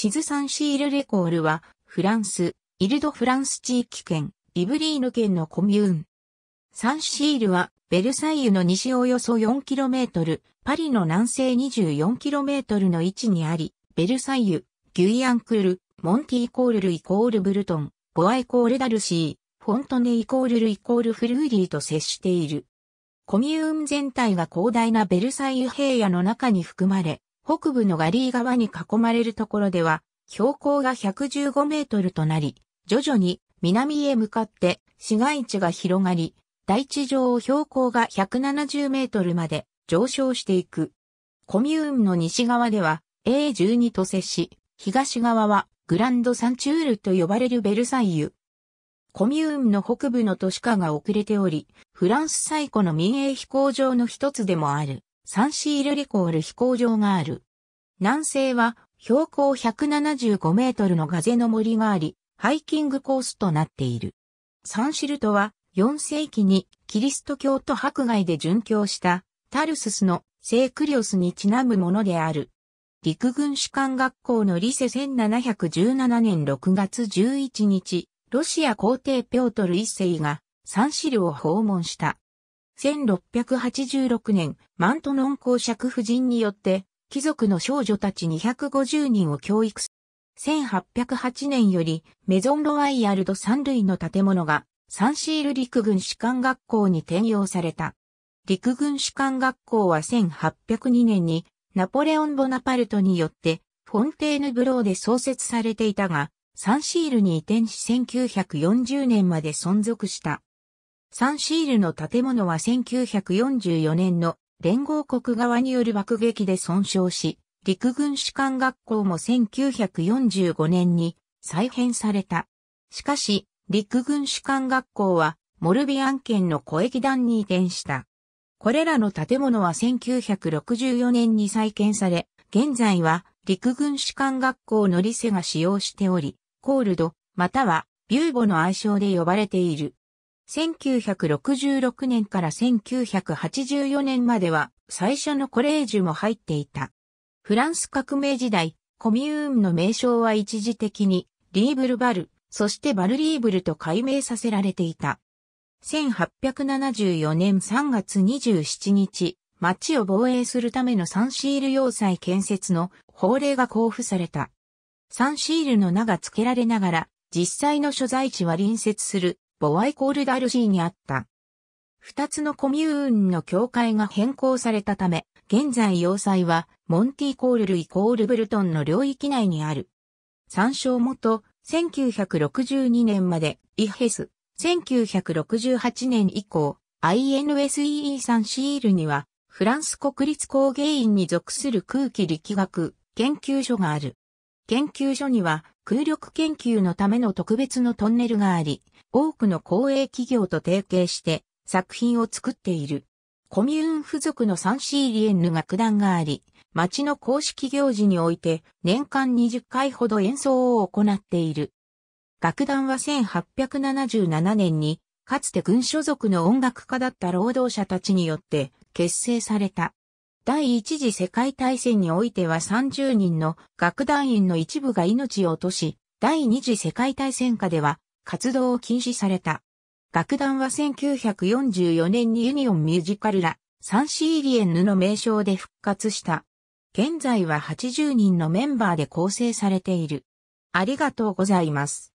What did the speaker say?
チズサンシールレコールは、フランス、イルドフランス地域圏、リブリーヌ県のコミューン。サンシールは、ベルサイユの西およそ 4km、パリの南西 24km の位置にあり、ベルサイユ、ギュイアンクール、モンティイコールルイコールブルトン、ボアイコールダルシー、フォントネイコールルイコールフルーリーと接している。コミューン全体が広大なベルサイユ平野の中に含まれ、北部のガリー川に囲まれるところでは、標高が115メートルとなり、徐々に南へ向かって市街地が広がり、大地上を標高が170メートルまで上昇していく。コミューンの西側では A12 と接し、東側はグランドサンチュールと呼ばれるベルサイユ。コミューンの北部の都市化が遅れており、フランス最古の民営飛行場の一つでもある。サンシールリコール飛行場がある。南西は標高175メートルのガゼの森があり、ハイキングコースとなっている。サンシルトは4世紀にキリスト教と迫害で殉教したタルススの聖クリオスにちなむものである。陸軍士官学校のリセ1717年6月11日、ロシア皇帝ピョートル一世がサンシルを訪問した。1686年、マントノン公爵夫人によって、貴族の少女たち250人を教育。1808年より、メゾンロワイヤルド三類の建物が、サンシール陸軍士官学校に転用された。陸軍士官学校は1802年に、ナポレオン・ボナパルトによって、フォンテーヌブローで創設されていたが、サンシールに移転し1940年まで存続した。サンシールの建物は1944年の連合国側による爆撃で損傷し、陸軍士官学校も1945年に再編された。しかし、陸軍士官学校はモルビアン県の小駅団に移転した。これらの建物は1964年に再建され、現在は陸軍士官学校のリセが使用しており、コールド、またはビューボの愛称で呼ばれている。1966年から1984年までは最初のコレージュも入っていた。フランス革命時代、コミューンの名称は一時的にリーブルバル、そしてバルリーブルと改名させられていた。1874年3月27日、町を防衛するためのサンシール要塞建設の法令が交付された。サンシールの名が付けられながら、実際の所在地は隣接するボワイコールダルシーにあった。二つのコミューンの境界が変更されたため、現在要塞は、モンティコールルイコールブルトンの領域内にある。参照元、1962年まで、イヘス、1968年以降、INSEE3 シールには、フランス国立工芸院に属する空気力学研究所がある。研究所には、空力研究のための特別のトンネルがあり、多くの公営企業と提携して作品を作っている。コミューン付属のサンシーリエンヌ楽団があり、町の公式行事において年間20回ほど演奏を行っている。楽団は1877年に、かつて軍所属の音楽家だった労働者たちによって結成された。第一次世界大戦においては30人の楽団員の一部が命を落とし、第二次世界大戦下では活動を禁止された。楽団は1944年にユニオンミュージカルラ、サンシーリエンヌの名称で復活した。現在は80人のメンバーで構成されている。ありがとうございます。